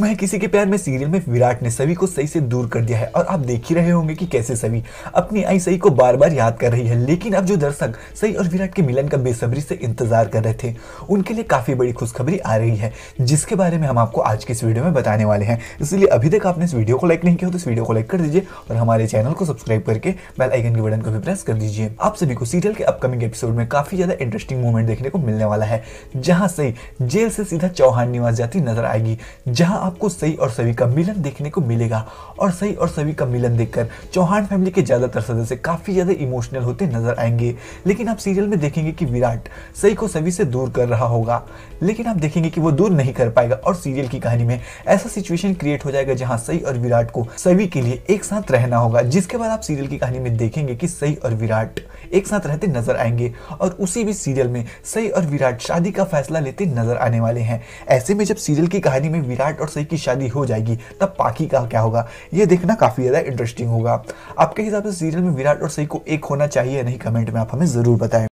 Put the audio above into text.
मैं किसी के प्यार में सीरियल में विराट ने सभी को सही से दूर कर दिया है और आप देख ही रहे होंगे कि कैसे सभी अपनी आई सही को बार बार याद कर रही है लेकिन अब जो दर्शक सही और विराट के मिलन का बेसब्री से इंतजार कर रहे थे उनके लिए काफ़ी बड़ी खुशखबरी आ रही है जिसके बारे में हम आपको आज के इस वीडियो में बताने वाले हैं इसलिए अभी तक आपने इस वीडियो को लाइक नहीं किया तो इस वीडियो को लाइक कर दीजिए और हमारे चैनल को सब्सक्राइब करके बेल आइकन के बटन को भी प्रेस कर दीजिए आप सभी को सीरियल के अपकमिंग एपिसोड में काफ़ी ज़्यादा इंटरेस्टिंग मूवमेंट देखने को मिलने वाला है जहाँ सही जेल से सीधा चौहान निवास जाती नजर आएगी जहाँ आपको सही और सभी का मिलन देखने को मिलेगा और सही और सभी का मिलन देखकर चौहान फैमिली के ज़्यादातर सदस्य काफ़ी ज़्यादा इमोशनल होते नजर आएंगे लेकिन आप सीरियल में देखेंगे कि विराट सही को सभी से दूर कर रहा होगा लेकिन आप देखेंगे कि वो दूर नहीं कर पाएगा और सीरियल की कहानी में ऐसा सिचुएशन क्रिएट हो जाएगा जहाँ सही और विराट को सभी के लिए एक साथ रहना होगा जिसके बाद आप सीरियल की कहानी में देखेंगे कि सही और विराट एक साथ रहते नजर आएंगे और उसी भी सीरियल में सई और विराट शादी का फैसला लेते नजर आने वाले हैं ऐसे में जब सीरियल की कहानी में विराट और सई की शादी हो जाएगी तब पाखी का क्या होगा ये देखना काफ़ी ज़्यादा इंटरेस्टिंग होगा आपके हिसाब से सीरियल में विराट और सई को एक होना चाहिए या नहीं कमेंट में आप हमें ज़रूर बताएं